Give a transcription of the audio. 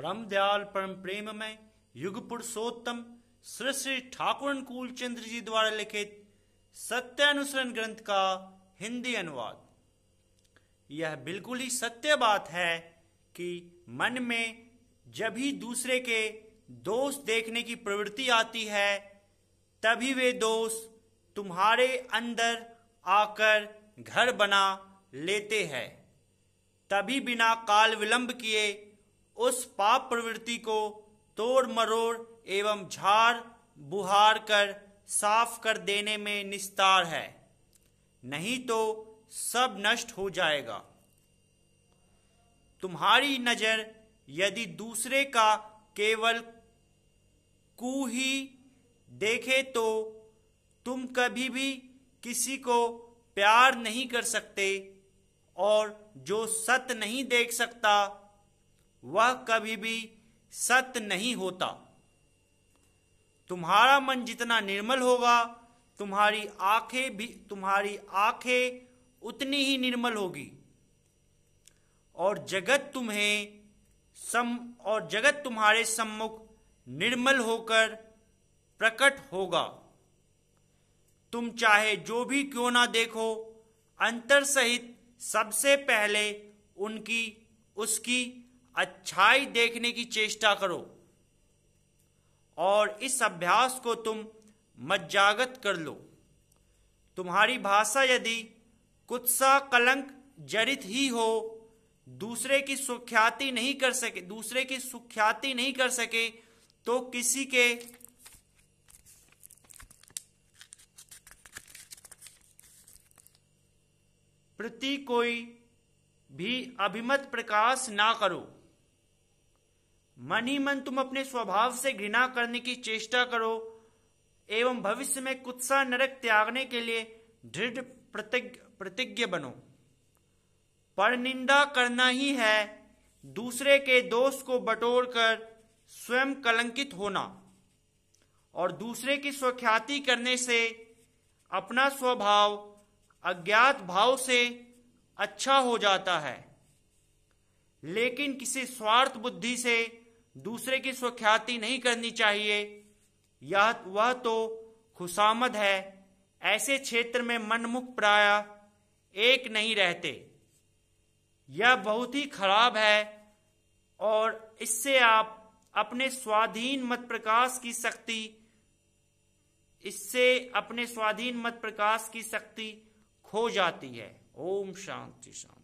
परम दयाल परम प्रेम में युग पुरुषोत्तम श्री श्री ठाकुर अनुकूल चंद्र जी द्वारा लिखित सत्य अनुसरण ग्रंथ का हिंदी अनुवाद यह बिल्कुल ही सत्य बात है कि मन में जब ही दूसरे के दोष देखने की प्रवृत्ति आती है तभी वे दोष तुम्हारे अंदर आकर घर बना लेते हैं तभी बिना काल विलंब किए उस पाप प्रवृत्ति को तोड़ मरोड़ एवं झाड़ बुहार कर साफ कर देने में निस्तार है नहीं तो सब नष्ट हो जाएगा तुम्हारी नजर यदि दूसरे का केवल कु ही देखे तो तुम कभी भी किसी को प्यार नहीं कर सकते और जो सत नहीं देख सकता वह कभी भी सत्य नहीं होता तुम्हारा मन जितना निर्मल होगा तुम्हारी आंखें भी तुम्हारी आंखें उतनी ही निर्मल होगी और जगत तुम्हें सम और जगत तुम्हारे सम्मुख निर्मल होकर प्रकट होगा तुम चाहे जो भी क्यों ना देखो अंतर सहित सबसे पहले उनकी उसकी अच्छाई देखने की चेष्टा करो और इस अभ्यास को तुम मज्जागत कर लो तुम्हारी भाषा यदि कुछ सा कलंक जड़ित ही हो दूसरे की सुख्याति नहीं कर सके दूसरे की सुख्याति नहीं कर सके तो किसी के प्रति कोई भी अभिमत प्रकाश ना करो मन ही मन तुम अपने स्वभाव से घृणा करने की चेष्टा करो एवं भविष्य में कुत्सा नरक त्यागने के लिए दृढ़ प्रतिज्ञ बनो पर निंदा करना ही है दूसरे के दोष को बटोर कर स्वयं कलंकित होना और दूसरे की स्वख्याति करने से अपना स्वभाव अज्ञात भाव से अच्छा हो जाता है लेकिन किसी स्वार्थ बुद्धि से दूसरे की स्वख्याति नहीं करनी चाहिए यह वह तो खुशामद है ऐसे क्षेत्र में मनमुख प्राय एक नहीं रहते यह बहुत ही खराब है और इससे आप अपने स्वाधीन मत प्रकाश की शक्ति इससे अपने स्वाधीन मत प्रकाश की शक्ति खो जाती है ओम शांति शांति